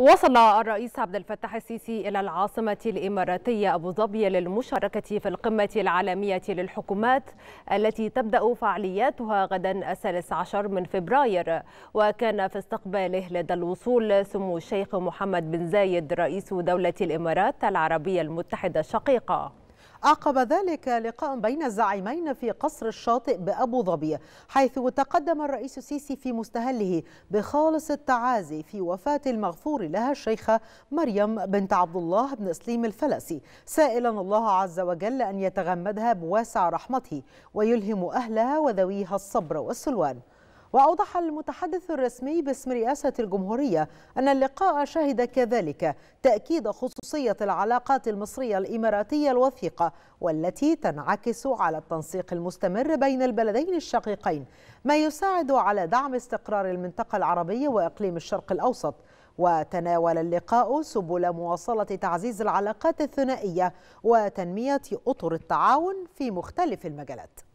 وصل الرئيس عبد الفتاح السيسي إلى العاصمة الإماراتية أبو ظبي للمشاركة في القمة العالمية للحكومات التي تبدأ فعالياتها غدا الثالث عشر من فبراير وكان في استقباله لدى الوصول سمو الشيخ محمد بن زايد رئيس دولة الإمارات العربية المتحدة الشقيقة أعقب ذلك لقاء بين الزعيمين في قصر الشاطئ بأبو ظبي حيث تقدم الرئيس السيسي في مستهله بخالص التعازي في وفاة المغفور لها الشيخة مريم بنت عبد الله بن سليم الفلسي سائلا الله عز وجل أن يتغمدها بواسع رحمته ويلهم أهلها وذويها الصبر والسلوان وأوضح المتحدث الرسمي باسم رئاسة الجمهورية أن اللقاء شهد كذلك تأكيد خصوصية العلاقات المصرية الإماراتية الوثيقة والتي تنعكس على التنسيق المستمر بين البلدين الشقيقين ما يساعد على دعم استقرار المنطقة العربية وإقليم الشرق الأوسط وتناول اللقاء سبل مواصلة تعزيز العلاقات الثنائية وتنمية أطر التعاون في مختلف المجالات